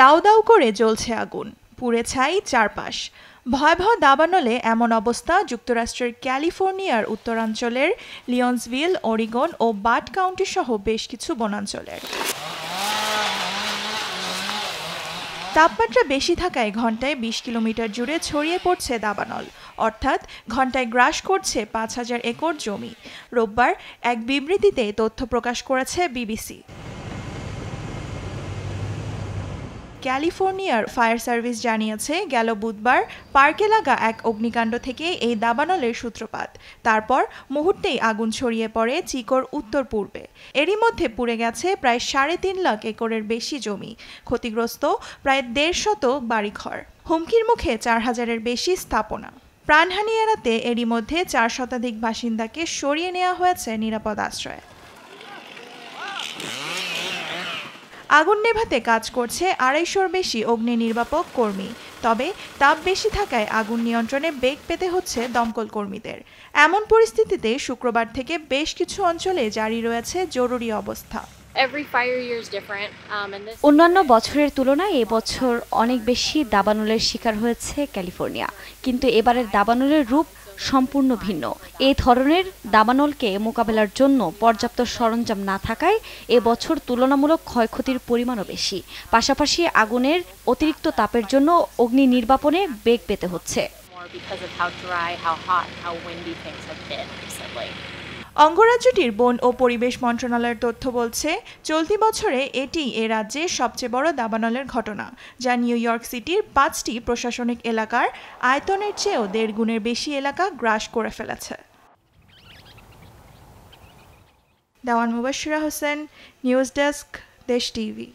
দাউ দাউ করে জ্বলছে আগুন পুড়ে ছাই চারপাশ ভয়াবহ দাবানলে এমন অবস্থা যুক্তরাষ্ট্রের ক্যালিফোর্নিয়ার উত্তরাঞ্চলের লিয়ন্সভিল অরিগন ও বাট কাউন্টি সহ বেশ কিছু বনাঞ্চলের তাপমাত্রা বেশি থাকায় ঘন্টায় বিশ কিলোমিটার জুড়ে ছড়িয়ে পড়ছে দাবানল অর্থাৎ ঘন্টায় গ্রাস করছে পাঁচ হাজার একর জমি রোববার এক বিবৃতিতে তথ্য প্রকাশ করেছে বিবিসি ক্যালিফোর্নিয়ার ফায়ার সার্ভিস জানিয়েছে গেল বুধবার পার্কে লাগা এক অগ্নিকাণ্ড থেকে এই দাবানলের সূত্রপাত তারপর মুহূর্তেই আগুন ছড়িয়ে পড়ে চিকোর উত্তর পূর্বে এরই মধ্যে পুড়ে গেছে প্রায় সাড়ে তিন লাখ একরের বেশি জমি ক্ষতিগ্রস্ত প্রায় দেড় শত বাড়িঘর হুমকির মুখে চার হাজারের বেশি স্থাপনা প্রাণহানি এড়াতে এরই মধ্যে চার শতাধিক বাসিন্দাকে সরিয়ে নেওয়া হয়েছে নিরাপদ আশ্রয়ে আগুন নেভাতে কাজ করছে আড়াইশোর বেশি অগ্নি নির্বাপক কর্মী তবে তাপ বেশি থাকায় আগুন নিয়ন্ত্রণে বেগ পেতে হচ্ছে দমকল কর্মীদের এমন পরিস্থিতিতে শুক্রবার থেকে বেশ কিছু অঞ্চলে জারি রয়েছে জরুরি অবস্থা um, অন্যান্য বছরের তুলনায় এবছর অনেক বেশি দাবানলের শিকার হয়েছে ক্যালিফোর্নিয়া কিন্তু এবারের দাবানলের রূপ সম্পূর্ণ ভিন্ন এই ধরনের দাবানলকে মোকাবেলার জন্য পর্যাপ্ত সরঞ্জাম না থাকায় এবছর তুলনামূলক ক্ষয়ক্ষতির পরিমাণও বেশি পাশাপাশি আগুনের অতিরিক্ত তাপের জন্য অগ্নি নির্বাপনে বেগ পেতে হচ্ছে because of how dry, how hot, how windy things have been recently. অঙ্গরাজ্যটির বন ও পরিবেশ মন্ত্রণালয়ের তথ্য বলছে চলতি বছরে এটি এ রাজ্যের সবচেয়ে বড় দাবানলের ঘটনা যা নিউ ইয়র্ক সিটির পাঁচটি প্রশাসনিক এলাকার আয়তনের চেয়েও দেড় গুণের বেশি এলাকা গ্রাস করে ফেলেছে Dewan Mubasira Hossain news desk Desh TV